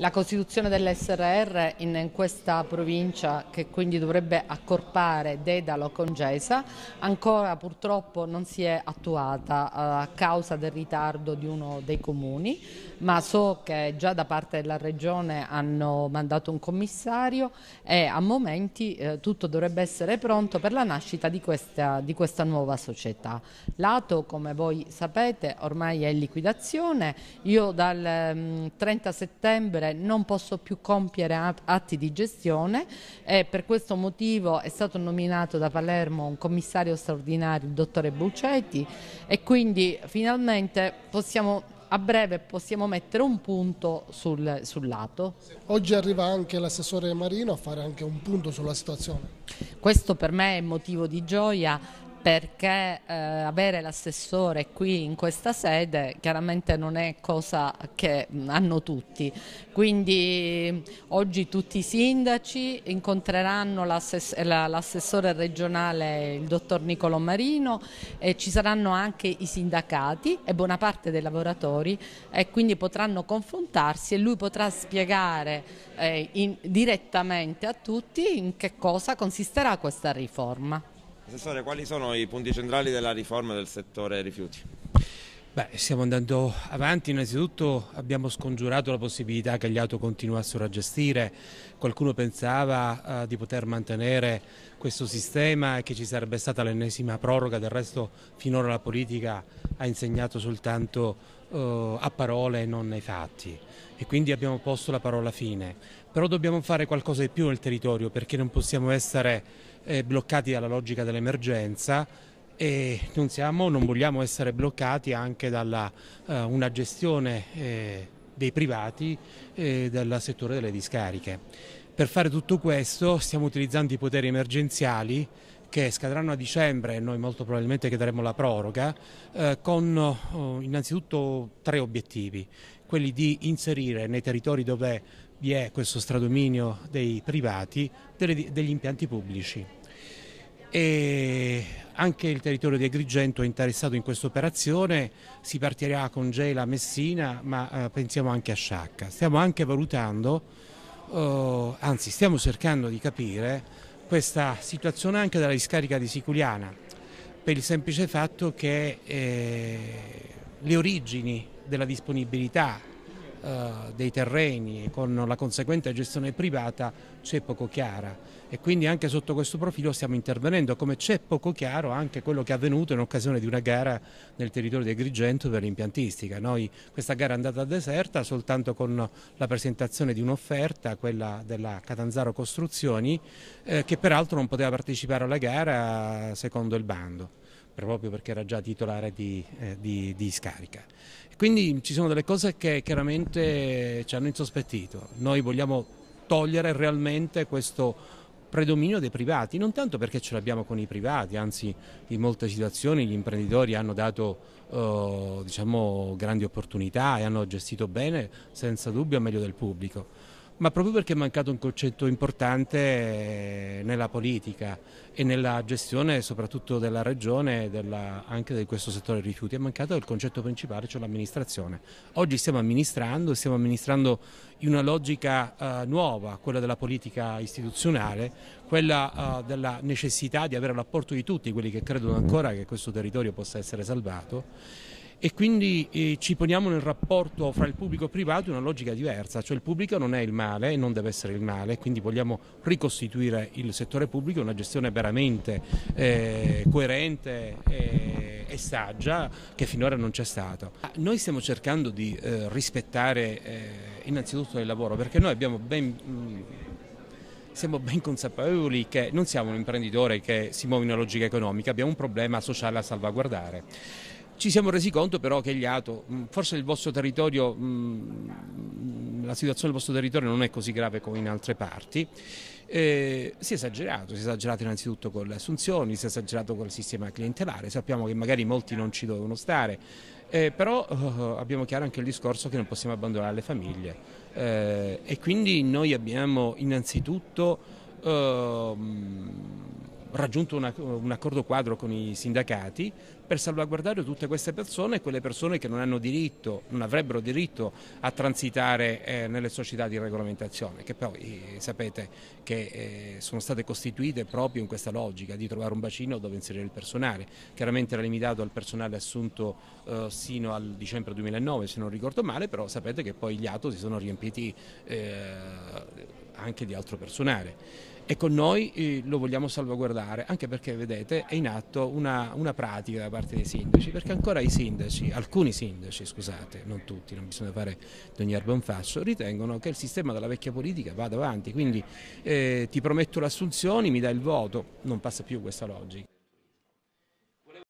La costituzione dell'SRR in questa provincia che quindi dovrebbe accorpare Dedalo con Gesa ancora purtroppo non si è attuata eh, a causa del ritardo di uno dei comuni ma so che già da parte della regione hanno mandato un commissario e a momenti eh, tutto dovrebbe essere pronto per la nascita di questa, di questa nuova società. L'Ato come voi sapete ormai è in liquidazione, io dal 30 mm, settembre non posso più compiere atti di gestione e per questo motivo è stato nominato da Palermo un commissario straordinario, il dottore Buccetti e quindi finalmente possiamo a breve possiamo mettere un punto sul, sul lato. Oggi arriva anche l'assessore Marino a fare anche un punto sulla situazione. Questo per me è motivo di gioia perché eh, avere l'assessore qui in questa sede chiaramente non è cosa che mm, hanno tutti. Quindi mm, oggi tutti i sindaci incontreranno l'assessore regionale il dottor Nicolo Marino e ci saranno anche i sindacati e buona parte dei lavoratori e quindi potranno confrontarsi e lui potrà spiegare eh, in, direttamente a tutti in che cosa consisterà questa riforma. Assessore, quali sono i punti centrali della riforma del settore rifiuti? Beh, stiamo andando avanti, innanzitutto abbiamo scongiurato la possibilità che gli auto continuassero a gestire, qualcuno pensava eh, di poter mantenere questo sistema e che ci sarebbe stata l'ennesima proroga, del resto finora la politica ha insegnato soltanto eh, a parole e non nei fatti e quindi abbiamo posto la parola fine, però dobbiamo fare qualcosa di più nel territorio perché non possiamo essere eh, bloccati dalla logica dell'emergenza e non, siamo, non, vogliamo essere bloccati anche da uh, eh, una gestione eh, dei privati e eh, del settore delle discariche. Per fare tutto questo stiamo utilizzando i poteri emergenziali che scadranno a dicembre e noi molto probabilmente chiederemo la proroga, eh, con oh, innanzitutto tre obiettivi, quelli di inserire nei territori dove vi è questo stradominio dei privati delle, degli impianti pubblici e anche il territorio di Agrigento è interessato in questa operazione, si partirà con Gela Messina ma eh, pensiamo anche a Sciacca. Stiamo anche valutando, eh, anzi stiamo cercando di capire questa situazione anche della discarica di Siculiana per il semplice fatto che eh, le origini della disponibilità eh, dei terreni con la conseguente gestione privata c'è poco chiara e quindi anche sotto questo profilo stiamo intervenendo come c'è poco chiaro anche quello che è avvenuto in occasione di una gara nel territorio di Agrigento per l'impiantistica. Noi, questa gara è andata deserta soltanto con la presentazione di un'offerta, quella della Catanzaro Costruzioni, eh, che peraltro non poteva partecipare alla gara secondo il bando proprio perché era già titolare di, eh, di, di Scarica. Quindi ci sono delle cose che chiaramente ci hanno insospettito. Noi vogliamo togliere realmente questo predominio dei privati, non tanto perché ce l'abbiamo con i privati, anzi in molte situazioni gli imprenditori hanno dato eh, diciamo, grandi opportunità e hanno gestito bene, senza dubbio, meglio del pubblico ma proprio perché è mancato un concetto importante eh, nella politica e nella gestione soprattutto della regione e della, anche di questo settore rifiuti, è mancato il concetto principale, cioè l'amministrazione. Oggi stiamo amministrando, stiamo amministrando in una logica eh, nuova, quella della politica istituzionale, quella eh, della necessità di avere l'apporto di tutti quelli che credono ancora che questo territorio possa essere salvato e quindi eh, ci poniamo nel rapporto fra il pubblico e il privato in una logica diversa, cioè il pubblico non è il male e non deve essere il male, quindi vogliamo ricostituire il settore pubblico in una gestione veramente eh, coerente e, eh, e, saggia che finora non c'è stata. Noi stiamo cercando di eh, rispettare eh, innanzitutto il lavoro perché noi abbiamo ben... Mh, mm, siamo ben consapevoli che non siamo un imprenditore che si muove in una logica economica, abbiamo un problema sociale da salvaguardare. Ci siamo resi conto però che gli ATO, forse il vostro territorio, la situazione del vostro territorio non è così grave come in altre parti, eh, si è esagerato, si è esagerato innanzitutto con le assunzioni, si è esagerato con il sistema clientelare, sappiamo che magari molti non ci dovevano stare, eh, però eh, abbiamo chiaro anche il discorso che non possiamo abbandonare le famiglie eh, e quindi noi abbiamo innanzitutto ehm, raggiunto una, un accordo quadro con i sindacati per salvaguardare tutte queste persone e quelle persone che non hanno diritto, non avrebbero diritto a transitare eh, nelle società di regolamentazione, che poi eh, sapete che eh, sono state costituite proprio in questa logica di trovare un bacino dove inserire il personale. Chiaramente era limitato al personale assunto eh, sino al dicembre 2009, se non ricordo male, però sapete che poi gli ATO si sono riempiti eh, anche di altro personale. E con noi eh, lo vogliamo salvaguardare, anche perché vedete è in atto una, una pratica da parte parte dei sindaci, perché ancora i sindaci, alcuni sindaci, scusate, non tutti, non bisogna fare di ogni erba un fascio, ritengono che il sistema della vecchia politica vada avanti, quindi eh, ti prometto le assunzioni, mi dai il voto, non passa più questa logica.